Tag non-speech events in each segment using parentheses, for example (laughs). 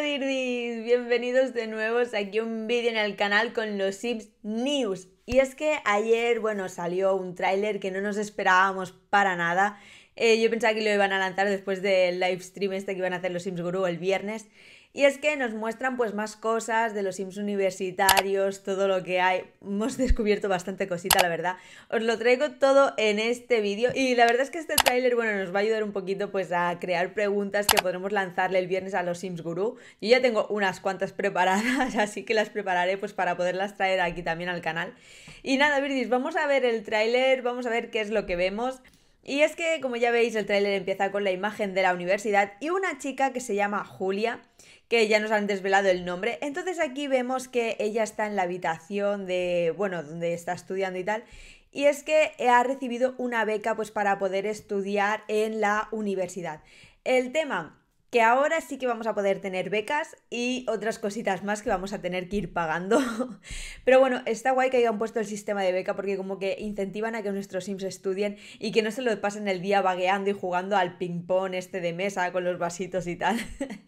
Hola bienvenidos de nuevo aquí un vídeo en el canal con los Sims News. Y es que ayer, bueno, salió un tráiler que no nos esperábamos para nada. Eh, yo pensaba que lo iban a lanzar después del live stream este que iban a hacer los Sims Guru el viernes. Y es que nos muestran pues más cosas de los Sims universitarios, todo lo que hay. Hemos descubierto bastante cosita, la verdad. Os lo traigo todo en este vídeo y la verdad es que este tráiler, bueno, nos va a ayudar un poquito pues a crear preguntas que podremos lanzarle el viernes a los Sims Guru. Yo ya tengo unas cuantas (laughs) preparadas, así que las prepararé pues para poderlas traer aquí también al canal. Y nada, Virdis, vamos a ver el tráiler, vamos a ver qué es lo que vemos. Y es que, como ya veis, el tráiler empieza con la imagen de la universidad y una chica que se llama Julia, que ya nos han desvelado el nombre. Entonces aquí vemos que ella está en la habitación de, bueno, donde está estudiando y tal. Y es que ha recibido una beca pues para poder estudiar en la universidad. El tema que ahora sí que vamos a poder tener becas y otras cositas más que vamos a tener que ir pagando. (laughs) Pero bueno, está guay que hayan puesto el sistema de beca porque como que incentivan a que nuestros Sims estudien y que no se lo pasen el día vagueando y jugando al ping-pong este de mesa con los vasitos y tal.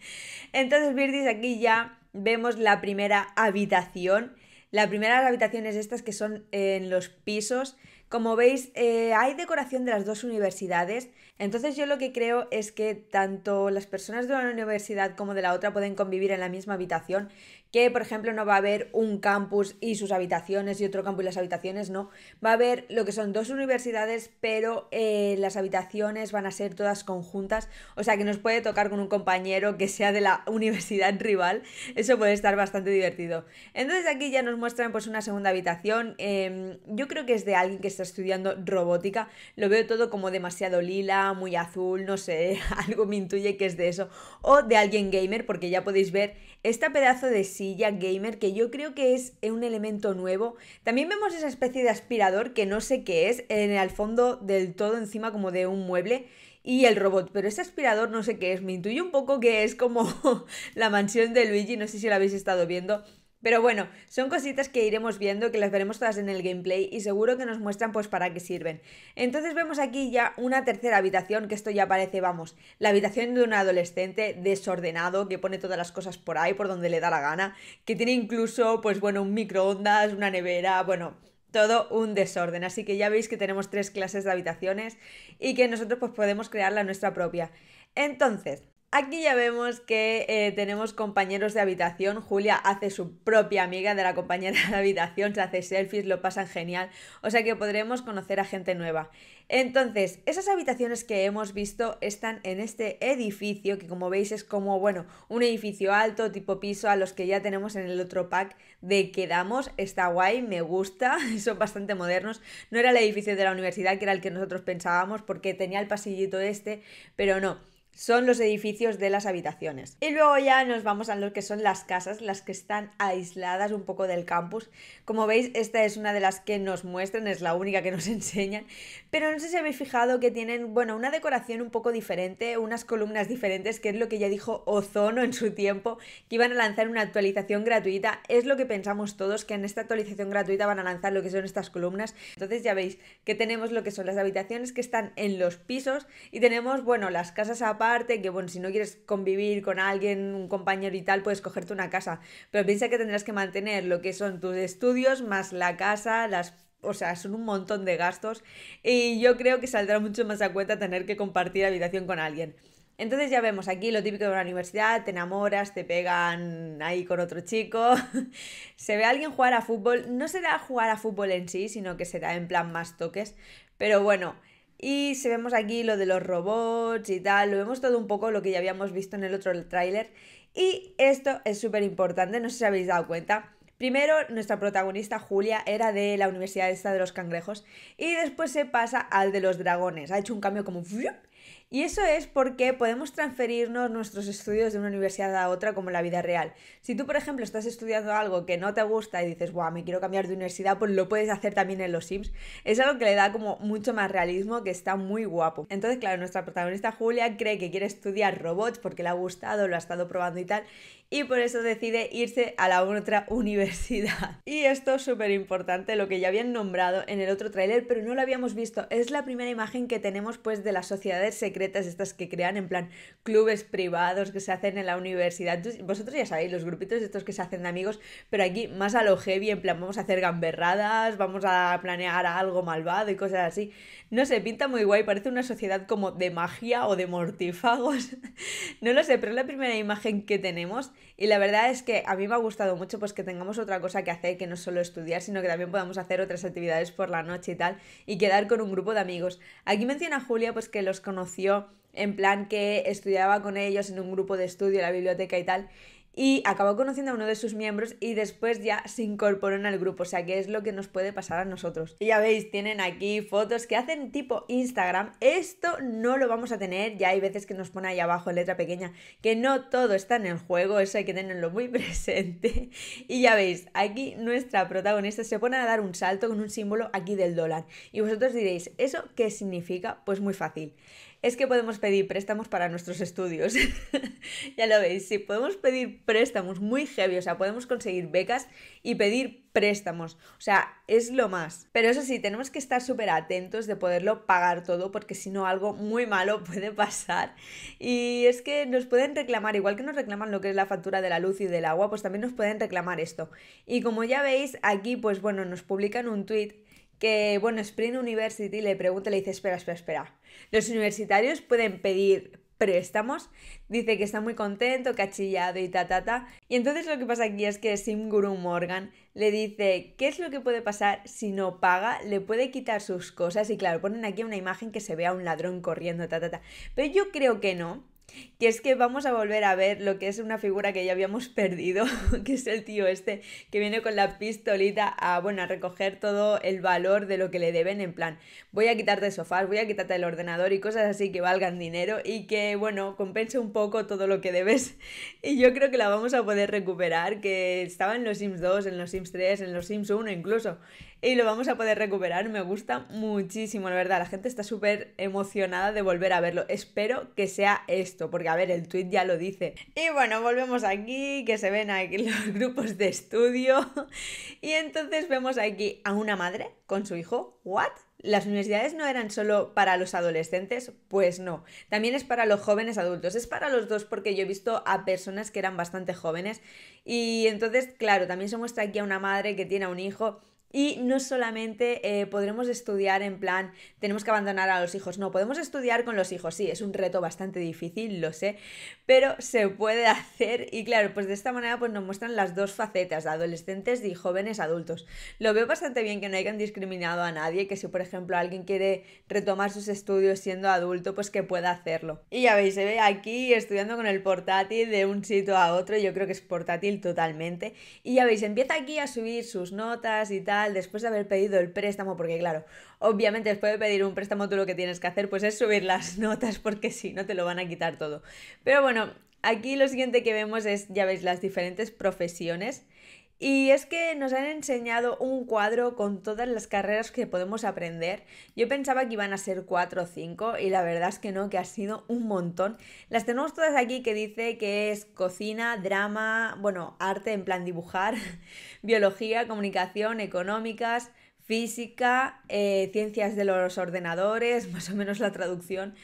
(laughs) Entonces, Virtis, aquí ya vemos la primera habitación. La primera de las habitaciones estas que son en los pisos como veis, eh, hay decoración de las dos universidades, entonces yo lo que creo es que tanto las personas de una universidad como de la otra pueden convivir en la misma habitación que por ejemplo no va a haber un campus y sus habitaciones y otro campus y las habitaciones, no. Va a haber lo que son dos universidades, pero eh, las habitaciones van a ser todas conjuntas, o sea que nos puede tocar con un compañero que sea de la (laughs) universidad rival, eso puede estar bastante divertido. Entonces aquí ya nos muestran pues una segunda habitación, em, yo creo que es de alguien que está estudiando robótica, lo veo todo como demasiado lila, muy azul, no sé, (laughs) algo me intuye que es de eso, o de alguien gamer, porque ya podéis ver este pedazo de silla gamer, que yo creo que es un elemento nuevo. También vemos esa especie de aspirador que no sé qué es, en el fondo del todo, encima como de un mueble. Y el robot, pero ese aspirador no sé qué es, me intuyo un poco que es como (laughs) la mansión de Luigi, no sé si lo habéis estado viendo, pero bueno, son cositas que iremos viendo, que las veremos todas en el gameplay y seguro que nos muestran pues para qué sirven. Entonces vemos aquí ya una tercera habitación, que esto ya parece, vamos, la habitación de un adolescente desordenado que pone todas las cosas por ahí, por donde le da la gana, que tiene incluso pues bueno, un microondas, una nevera, bueno, todo un desorden. Así que ya veis que tenemos tres clases de habitaciones y que nosotros pues podemos crear la nuestra propia. Entonces, Aquí ya vemos que eh, tenemos compañeros de habitación. Julia hace su propia amiga de la compañera de habitación, se hace selfies, lo pasan genial. O sea que podremos conocer a gente nueva. Entonces, esas habitaciones que hemos visto están en este edificio, que como veis es como, bueno, un edificio alto, tipo piso, a los que ya tenemos en el otro pack de quedamos. Está guay, me gusta, (laughs) son bastante modernos. No era el edificio de la universidad, que era el que nosotros pensábamos, porque tenía el pasillito este, pero no son los edificios de las habitaciones. Y luego ya nos vamos a lo que son las casas, las que están aisladas un poco del campus. Como veis, esta es una de las que nos muestran, es la única que nos (laughs) enseñan, pero no sé si habéis fijado que tienen, bueno, una decoración un poco diferente, unas columnas diferentes, que es lo que ya dijo Ozono en su tiempo, que iban a lanzar una actualización gratuita. Es lo que pensamos todos, que en esta actualización gratuita van a lanzar lo que son estas columnas. Entonces ya veis que tenemos lo que son las habitaciones que están en los pisos y tenemos, bueno, las casas aparte, que bueno, si no quieres convivir con alguien, un compañero y tal, puedes cogerte una casa. Pero piensa que tendrás que mantener lo que son tus estudios, más la casa, las o sea, son un montón de gastos y yo creo que saldrá mucho más a cuenta tener que compartir habitación con alguien. Entonces ya vemos aquí lo típico de una universidad, te enamoras, te pegan ahí con otro chico, (laughs) se ve a alguien jugar a fútbol, no se a jugar a fútbol en sí, sino que se da en plan más toques, pero bueno, y si vemos aquí lo de los robots y tal, lo vemos todo un poco lo que ya habíamos visto en el otro tráiler. Y esto es súper importante, no sé si habéis dado cuenta, Primero, nuestra protagonista Julia era de la Universidad de los Cangrejos y después se pasa al de los Dragones. Ha hecho un cambio como... Y eso es porque podemos transferirnos nuestros estudios de una universidad a otra como en la vida real. Si tú, por ejemplo, estás estudiando algo que no te gusta y dices, guau, me quiero cambiar de universidad, pues lo puedes hacer también en los Sims. Es algo que le da como mucho más realismo, que está muy guapo. Entonces, claro, nuestra protagonista Julia cree que quiere estudiar robots porque le ha gustado, lo ha estado probando y tal, y por eso decide irse a la otra (laughs) universidad. Y esto es súper importante, lo que ya habían nombrado en el otro tráiler, pero no lo habíamos visto. Es la primera imagen que tenemos pues de las sociedades secretas, estas que crean en plan clubes privados que se hacen en la universidad. Vosotros ya sabéis, los grupitos estos que se hacen de amigos, pero aquí más a lo heavy, en plan vamos a hacer gamberradas, vamos a planear algo malvado y cosas así. No sé, pinta muy guay, parece una sociedad como de magia o de mortífagos. (laughs) no lo sé, pero es la primera imagen que tenemos y la verdad es que a mí me ha gustado mucho pues que tengamos otra cosa que hacer, que no solo estudiar, sino que también podamos hacer otras actividades por la noche y tal, y quedar con un grupo de amigos. Aquí menciona Julia pues que los conoció en plan que estudiaba con ellos en un grupo de estudio en la biblioteca y tal, y acabó conociendo a uno de sus miembros y después ya se incorporó en el grupo, o sea que es lo que nos puede pasar a nosotros. Y ya veis, tienen aquí fotos que hacen tipo Instagram, esto no lo vamos a tener, ya hay veces que nos pone ahí abajo en letra pequeña que no todo está en el juego, eso hay que tenerlo muy (laughs) presente. Y ya veis, aquí nuestra protagonista se pone a dar un salto con un símbolo aquí del dólar. Y vosotros diréis, ¿eso qué significa? Pues muy fácil es que podemos pedir préstamos para nuestros estudios. (laughs) ya lo veis, sí, podemos pedir préstamos muy heavy, o sea, podemos conseguir becas y pedir préstamos. O sea, es lo más. Pero eso sí, tenemos que estar súper atentos de poderlo pagar todo porque si no algo muy malo (laughs) puede pasar. Y es que nos pueden reclamar, igual que nos reclaman lo que es la factura de la luz y del agua, pues también nos pueden reclamar esto. Y como ya veis, aquí pues bueno, nos publican un tweet que, bueno, Spring University le pregunta, le dice, espera, espera, espera, ¿los universitarios pueden pedir préstamos? Dice que está muy contento, que ha chillado y ta, ta, ta. Y entonces lo que pasa aquí es que Sim Morgan le dice, ¿qué es lo que puede pasar si no paga? Le puede quitar sus cosas y claro, ponen aquí una imagen que se vea a un ladrón corriendo, ta, ta, ta. Pero yo creo que no, que es que vamos a volver a ver lo que es una figura que ya habíamos (laughs) perdido, que es el tío este que viene con la pistolita a, bueno, a recoger todo el valor de lo que le deben en plan, voy a quitarte sofás, voy a quitarte el ordenador y cosas así que valgan dinero y que, bueno, compense un poco todo lo que debes. (laughs) Y yo creo que la vamos a poder recuperar, que estaba en los Sims 2, en los Sims 3, en los Sims 1 incluso. Y lo vamos a poder recuperar, me gusta muchísimo, la verdad, la gente está súper emocionada de volver a verlo. Espero que sea esto porque a ver, el tweet ya lo dice. Y bueno, volvemos aquí, que se ven aquí los (laughs) grupos de estudio. Y entonces vemos aquí a una madre con su hijo. ¿What? ¿Las universidades no eran solo para los adolescentes? Pues no, también es para los jóvenes adultos, es para los dos porque yo he visto a personas que eran bastante jóvenes y entonces, claro, también se muestra aquí a una madre que tiene a un hijo y no solamente eh, podremos estudiar en plan, tenemos que abandonar a los hijos, no, podemos estudiar con los hijos, sí, es un reto bastante difícil, lo sé, pero se puede (laughs) hacer y claro, pues de esta manera pues nos muestran las dos facetas, adolescentes y jóvenes adultos. Lo veo bastante bien que no hayan discriminado a nadie, que si por ejemplo alguien quiere retomar sus estudios siendo adulto, pues que pueda hacerlo. Y ya veis, se ve aquí estudiando con el portátil de un sitio a otro, yo creo que es portátil totalmente, y ya veis, empieza aquí a subir sus notas y tal, después de haber pedido el préstamo, porque claro, obviamente después de pedir un préstamo tú lo que tienes que hacer pues es subir las (laughs) notas, porque si no te lo van a quitar todo. Pero bueno, aquí lo siguiente que vemos es, ya veis, las diferentes profesiones y es que nos han enseñado un cuadro con todas las carreras que podemos aprender. Yo pensaba que iban a ser cuatro o cinco y la verdad es que no, que ha sido un montón. Las tenemos todas aquí que dice que es cocina, drama, bueno, arte en plan dibujar, (laughs) biología, comunicación, económicas, física, eh, ciencias de los ordenadores, (laughs) más o menos la traducción,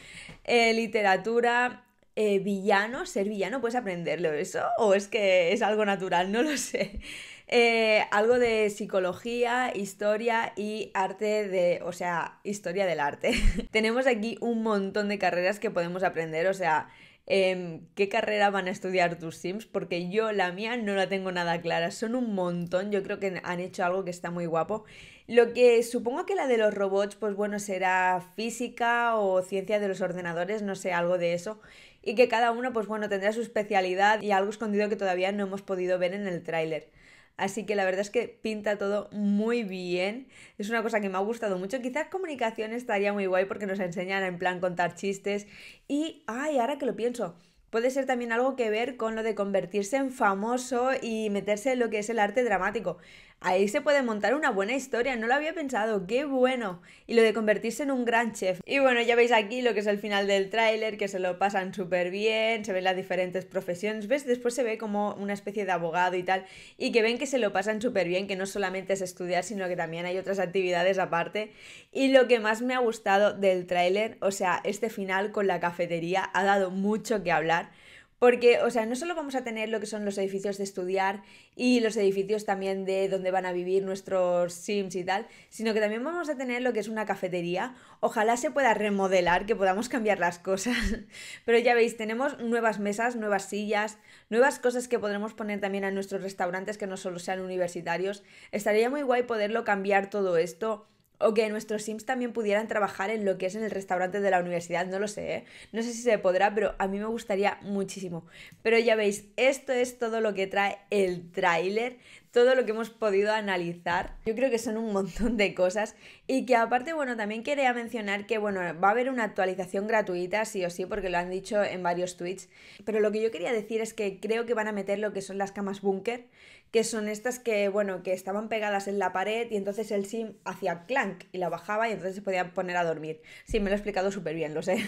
eh, literatura, eh, villano, ser villano, ¿puedes aprenderlo eso? ¿O es que es algo natural? (laughs) No lo sé. Eh, algo de psicología, historia y arte de, o sea, historia del arte. (laughs) Tenemos aquí un montón de carreras que podemos aprender, o sea, em, qué carrera van a estudiar tus Sims, porque yo la mía no la tengo nada clara, son un montón, yo creo que han hecho algo que está muy guapo. Lo que supongo que la de los robots, pues bueno, será física o ciencia de los ordenadores, no sé, algo de eso y que cada uno, pues bueno, tendrá su especialidad y algo escondido que todavía no hemos podido ver en el tráiler. Así que la verdad es que pinta todo muy bien. Es una cosa que me ha gustado mucho. Quizás comunicación estaría muy guay porque nos enseñan en plan contar chistes. Y, ay, ahora que lo pienso, puede ser también algo que ver con lo de convertirse en famoso y meterse en lo que es el arte dramático. Ahí se puede montar una buena historia, no lo había pensado, qué bueno. Y lo de convertirse en un gran chef. Y bueno, ya veis aquí lo que es el final del tráiler, que se lo pasan súper bien, se ven las diferentes profesiones, ¿ves? Después se ve como una especie de abogado y tal, y que ven que se lo pasan súper bien, que no solamente es estudiar, sino que también hay otras actividades aparte. Y lo que más me ha gustado del tráiler, o sea, este final con la cafetería ha dado mucho que hablar. Porque, o sea, no solo vamos a tener lo que son los edificios de estudiar y los edificios también de donde van a vivir nuestros sims y tal, sino que también vamos a tener lo que es una cafetería. Ojalá se pueda remodelar, que podamos cambiar las cosas. (laughs) Pero ya veis, tenemos nuevas mesas, nuevas sillas, nuevas cosas que podremos poner también a nuestros restaurantes que no solo sean universitarios. Estaría muy guay poderlo cambiar todo esto o que nuestros Sims también pudieran trabajar en lo que es en el restaurante de la universidad, no lo sé, ¿eh? no sé si se podrá, pero a mí me gustaría muchísimo. Pero ya veis, esto es todo lo que trae el tráiler todo lo que hemos podido analizar. Yo creo que son un montón de cosas y que aparte, bueno, también quería mencionar que, bueno, va a haber una actualización gratuita, sí o sí, porque lo han dicho en varios tweets, pero lo que yo quería decir es que creo que van a meter lo que son las camas búnker, que son estas que, bueno, que estaban pegadas en la pared y entonces el sim hacía clank y la bajaba y entonces se podían poner a dormir. Sí, me lo he explicado súper bien, lo sé.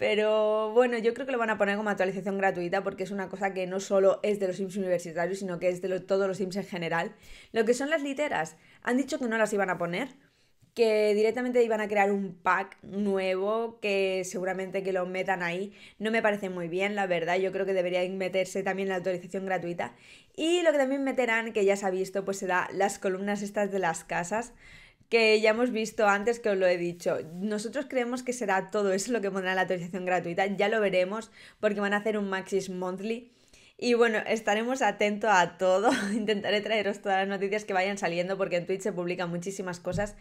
Pero bueno, yo creo que lo van a poner como actualización gratuita porque es una cosa que no solo es de los Sims universitarios, sino que es de todos los Sims en general. Lo que son las literas, han dicho que no las iban a poner, que directamente iban a crear un pack nuevo, que seguramente que lo metan ahí. No me parece muy bien, la verdad. Yo creo que debería meterse también la actualización gratuita. Y lo que también meterán, que ya se ha visto, pues será las columnas estas de las casas que ya hemos visto antes que os lo he dicho. Nosotros creemos que será todo eso lo que pondrá la actualización gratuita, ya lo veremos porque van a hacer un Maxis Monthly. Y bueno, estaremos atentos a todo, (laughs) intentaré traeros todas las noticias que vayan saliendo porque en Twitch se publican muchísimas cosas.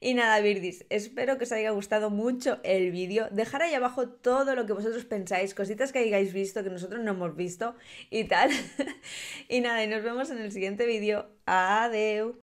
Y nada, Virdis, espero que os haya gustado mucho el vídeo. Dejar ahí abajo todo lo que vosotros pensáis, cositas que hayáis visto, que nosotros no hemos visto y tal. (laughs) y nada, y nos vemos en el siguiente vídeo. Adeu.